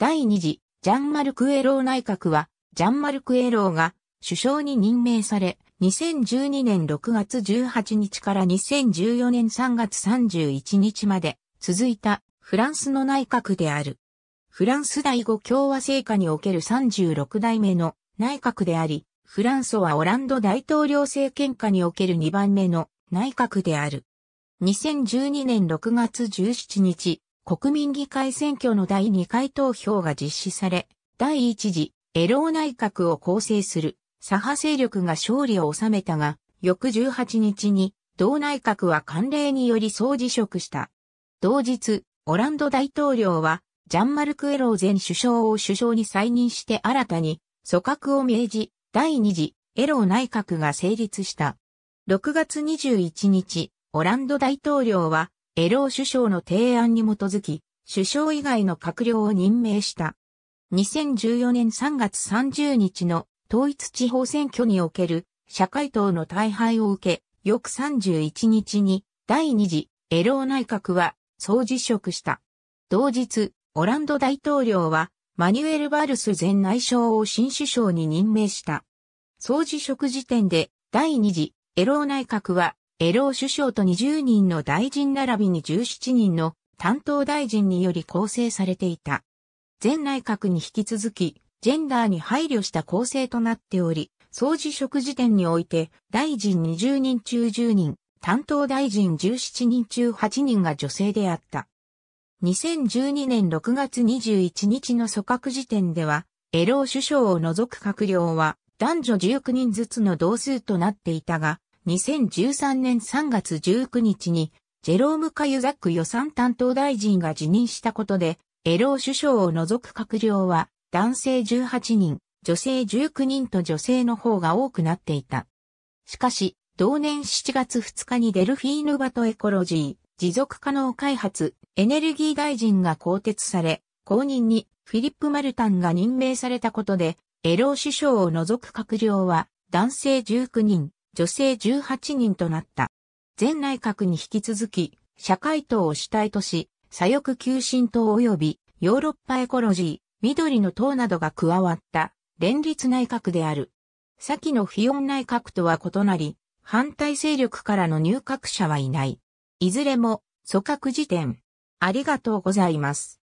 第2次、ジャンマルクエロー内閣は、ジャンマルクエローが首相に任命され、2012年6月18日から2014年3月31日まで続いたフランスの内閣である。フランス第5共和政下における36代目の内閣であり、フランソはオランド大統領政権下における2番目の内閣である。2012年6月17日、国民議会選挙の第2回投票が実施され、第1次エロー内閣を構成する左派勢力が勝利を収めたが、翌18日に同内閣は慣例により総辞職した。同日、オランド大統領はジャンマルク・エロー前首相を首相に再任して新たに組閣を命じ、第2次エロー内閣が成立した。6月21日、オランド大統領はエロー首相の提案に基づき、首相以外の閣僚を任命した。2014年3月30日の統一地方選挙における社会党の大敗を受け、翌31日に第2次エロー内閣は総辞職した。同日、オランダ大統領はマニュエル・バルス前内相を新首相に任命した。総辞職時点で第2次エロー内閣はエロー首相と20人の大臣並びに17人の担当大臣により構成されていた。前内閣に引き続き、ジェンダーに配慮した構成となっており、総辞職時点において、大臣20人中10人、担当大臣17人中8人が女性であった。2012年6月21日の組閣時点では、エロー首相を除く閣僚は男女19人ずつの同数となっていたが、2013年3月19日に、ジェローム・カユザック予算担当大臣が辞任したことで、エロー首相を除く閣僚は、男性18人、女性19人と女性の方が多くなっていた。しかし、同年7月2日にデルフィーヌ・バトエコロジー、持続可能開発、エネルギー大臣が更迭され、後任にフィリップ・マルタンが任命されたことで、エロー首相を除く閣僚は、男性19人、女性18人となった。前内閣に引き続き、社会党を主体とし、左翼急進党及びヨーロッパエコロジー、緑の党などが加わった連立内閣である。先のフィオン内閣とは異なり、反対勢力からの入閣者はいない。いずれも、組閣時点。ありがとうございます。